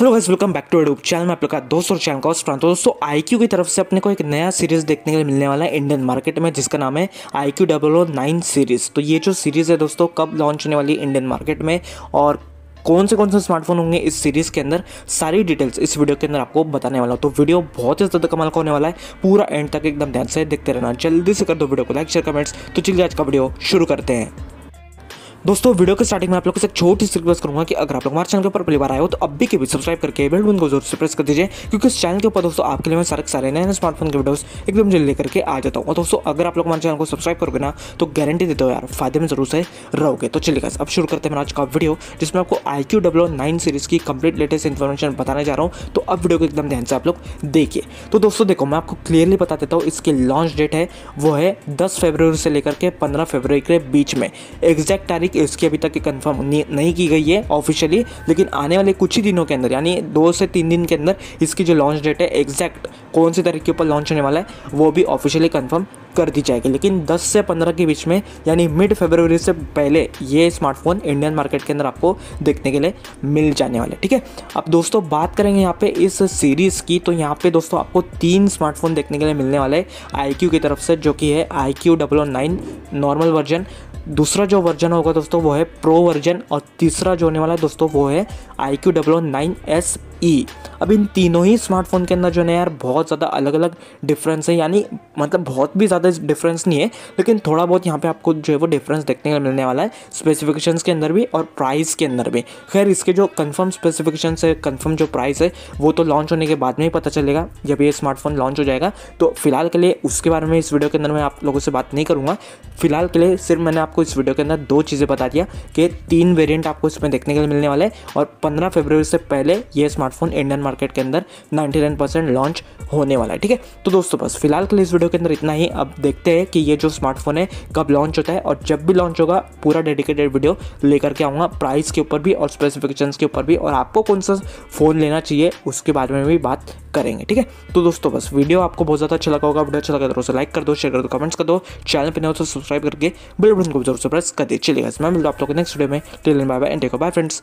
hello guys welcome back to एडूब channel में आप लोग का दोस्त और चैनल का तो दोस्तों क्यू की तरफ से अपने को एक नया सीरीज देखने के लिए मिलने वाला है इंडियन मार्केट में जिसका नाम है I Q double O nine series तो ये जो सीरीज़ है दोस्तों कब लॉन्च होने वाली है इंडियन मार्केट में और कौन से कौन से स्मार्टफोन होंगे इस सीरीज़ के अंदर सारी डिटेल्स इस वीडियो के अंदर आपको बताने वाला हूँ तो वीडियो बहुत ही ज़्यादा कमाल का होने वाला है पूरा एंड तक एकदम ध्यान से देखते रहना जल्दी से कर दो वीडियो को लाइक शेयर कमेंट्स तो चलिए आज का वीडियो शुरू करते हैं दोस्तों वीडियो के स्टार्टिंग में आप लोग से एक छोटी सी रिक्वेस्ट करूंगा कि अगर आप लोग हमारे चैनल के ऊपर पहली बार आए हो तो अभी के भी सब्सक्राइब करके बेल बटन को जरूर से प्रेस कर दीजिए क्योंकि इस चैनल के ऊपर दोस्तों आपके लिए मैं सारे सारे नए नए स्मार्टफोन के वीडियोस एकदम जल्दी लेकर के आ जाता हूँ और दोस्तों अगर आप लोग हमारे चैनल को सब्सक्राइब करोगे ना तो गारंटी देते हो यार फायदे में जरूर से रहोगे तो चलिए अब शुरू करते हैं आज का वीडियो जिसमें आपको I Q double nine series की कंप्लीट लेटेस्ट इन्फॉर्मेशन बताने जा रहा हूँ तो अब वीडियो को एकदम ध्यान से आप लोग देखिए तो दोस्तों देखो मैं आपको क्लियरली बता देता हूँ इसकी लॉन्च डेट है वो है दस फेबर से लेकर के पंद्रह फेबर के बीच में एग्जैक्ट तारीख तारीख इसकी अभी तक कन्फर्म नहीं की गई है ऑफिशियली लेकिन आने वाले कुछ ही दिनों के अंदर यानी दो से तीन दिन के अंदर इसकी जो लॉन्च डेट है एग्जैक्ट कौन सी तारीख के ऊपर लॉन्च होने वाला है वो भी ऑफिशियली कन्फर्म कर दी जाएगी लेकिन 10 से 15 के बीच में यानी मिड फेबरवरी से पहले ये स्मार्टफोन इंडियन मार्केट के अंदर आपको देखने के लिए मिल जाने वाले ठीक है अब दोस्तों बात करेंगे यहाँ पे इस सीरीज़ की तो यहाँ पे दोस्तों आपको तीन स्मार्टफोन देखने के लिए मिलने वाले आई क्यू की तरफ से जो कि है I Q double nine normal version दूसरा जो वर्जन होगा दोस्तों वो है प्रो वर्जन और तीसरा जो होने वाला है दोस्तों वो है I Q double nine S E अब इन तीनों ही स्मार्टफ़ोन के अंदर जो है यार बहुत ज़्यादा अलग अलग डिफरेंस है यानी मतलब बहुत भी ज़्यादा डिफरेंस नहीं है लेकिन थोड़ा बहुत यहाँ पे आपको जो है वो डिफरेंस देखने को मिलने वाला है स्पेसिफिकेशन के अंदर भी और प्राइस के अंदर भी खैर इसके जो कन्फर्म स्पेसिफिकेशन है कन्फर्म जो प्राइस है वो तो लॉन्च होने के बाद में ही पता चलेगा जब ये स्मार्टफोन लॉन्च हो जाएगा तो फिलहाल के लिए उसके बारे में इस वीडियो के अंदर मैं आप लोगों से बात नहीं करूँगा फिलहाल के लिए सिर्फ मैंने आपको इस वीडियो के अंदर दो चीज़ें बता दिया कि तीन वेरियंट आपको इसमें देखने के लिए मिलने वाले हैं और पंद्रह फेबर से पहले ये स्मार्टफोन इंडियन मार्केट के अंदर 99 परसेंट लॉन्च होने वाला है ठीक है तो दोस्तों बस फिलहाल के लिए इस वीडियो के अंदर इतना ही अब देखते हैं कि ये जो स्मार्टफोन है कब लॉन्च होता है और जब भी लॉन्च होगा पूरा डेडिकेटेड वीडियो लेकर के आऊँगा प्राइस के ऊपर भी और स्पेसिफिकेशन के ऊपर भी और आपको कौन सा फ़ोन लेना चाहिए उसके बारे में भी बात करेंगे ठीक है तो दोस्तों बस वीडियो आपको बहुत ज़्यादा अच्छा लगा होगा वीडियो अच्छा लगा तो उसे लाइक कर दो शेयर कर दो कमेंट्स कर दो चैनल पर नहीं हो तो सब्सक्राइब करके बेल बटन को जरूर से प्रेस कर दिए चलिए मैं मिलता हूँ आप लोगों को नेक्स्ट वीडियो में टेलन bye bye and take care bye friends